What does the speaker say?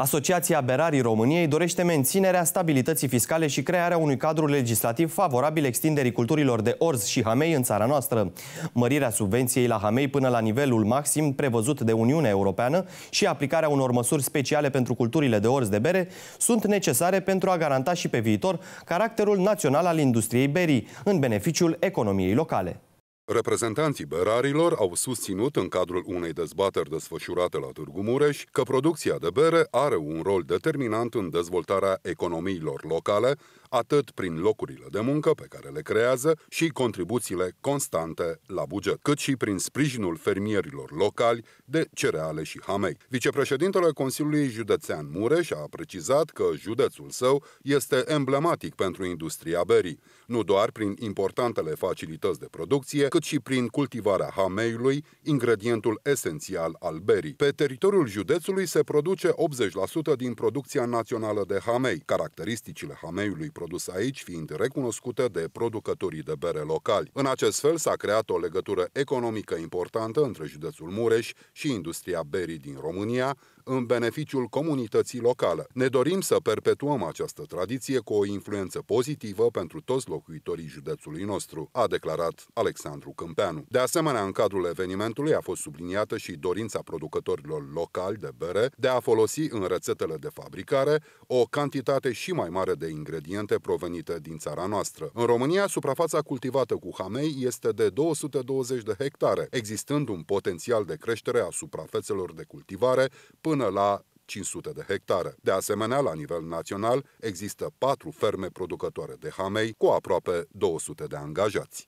Asociația Berarii României dorește menținerea stabilității fiscale și crearea unui cadru legislativ favorabil extinderii culturilor de orz și hamei în țara noastră. Mărirea subvenției la hamei până la nivelul maxim prevăzut de Uniunea Europeană și aplicarea unor măsuri speciale pentru culturile de orz de bere sunt necesare pentru a garanta și pe viitor caracterul național al industriei berii, în beneficiul economiei locale. Reprezentanții berarilor au susținut în cadrul unei dezbateri desfășurate la Târgu Mureș că producția de bere are un rol determinant în dezvoltarea economiilor locale, atât prin locurile de muncă pe care le creează și contribuțiile constante la buget, cât și prin sprijinul fermierilor locali de cereale și hamei. Vicepreședintele Consiliului Județean Mureș a precizat că județul său este emblematic pentru industria berii, nu doar prin importantele facilități de producție, cât cât și prin cultivarea hameiului, ingredientul esențial al berii. Pe teritoriul județului se produce 80% din producția națională de hamei, caracteristicile hameiului produs aici fiind recunoscute de producătorii de bere locali. În acest fel s-a creat o legătură economică importantă între județul Mureș și industria berii din România, în beneficiul comunității locale. Ne dorim să perpetuăm această tradiție cu o influență pozitivă pentru toți locuitorii județului nostru, a declarat Alexandru Alexandru Câmpeanu. De asemenea, în cadrul evenimentului a fost subliniată și dorința producătorilor locali de bere de a folosi în rețetele de fabricare o cantitate și mai mare de ingrediente provenite din țara noastră. În România, suprafața cultivată cu hamei este de 220 de hectare, existând un potențial de creștere a suprafețelor de cultivare până la 500 de hectare. De asemenea, la nivel național, există patru ferme producătoare de hamei cu aproape 200 de angajați.